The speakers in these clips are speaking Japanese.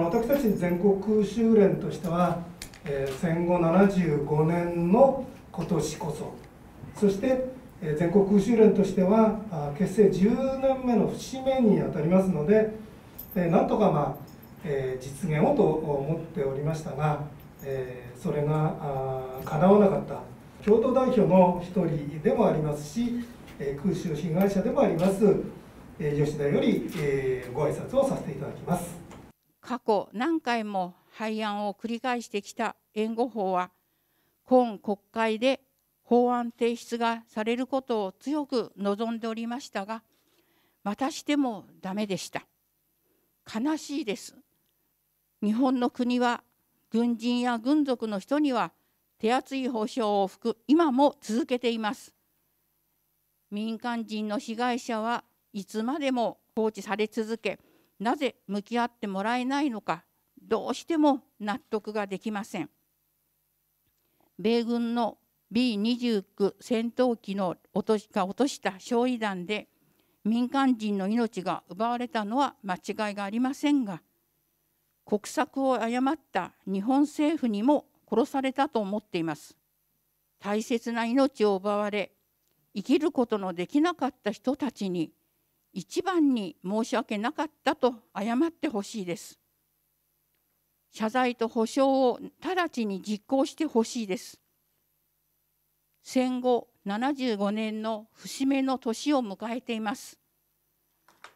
私たち全国空襲連としては、えー、戦後75年の今年こそそして、えー、全国空襲連としてはあ結成10年目の節目にあたりますので、えー、なんとか、まあえー、実現をと思っておりましたが、えー、それがかなわなかった共同代表の一人でもありますし、えー、空襲被害者でもあります、えー、吉田より、えー、ご挨拶をさせていただきます。過去何回も廃案を繰り返してきた援護法は今国会で法案提出がされることを強く望んでおりましたがまたしてもダメでした悲しいです日本の国は軍人や軍属の人には手厚い保障を含今も続けています民間人の被害者はいつまでも放置され続けなぜ向き合ってもらえないのかどうしても納得ができません米軍の B29 戦闘機の落としが落とした焼夷弾で民間人の命が奪われたのは間違いがありませんが国策を誤った日本政府にも殺されたと思っています大切な命を奪われ生きることのできなかった人たちに一番に申し訳なかったと謝ってほしいです。謝罪と補償を直ちに実行してほしいです。戦後75年の節目の年を迎えています。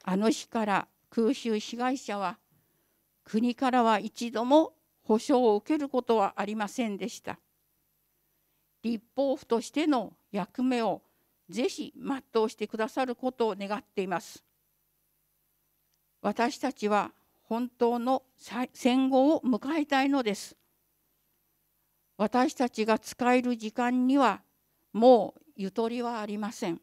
あの日から空襲被害者は国からは一度も補償を受けることはありませんでした。立法府としての役目をぜひ全うしてくださることを願っています私たちは本当の戦後を迎えたいのです私たちが使える時間にはもうゆとりはありません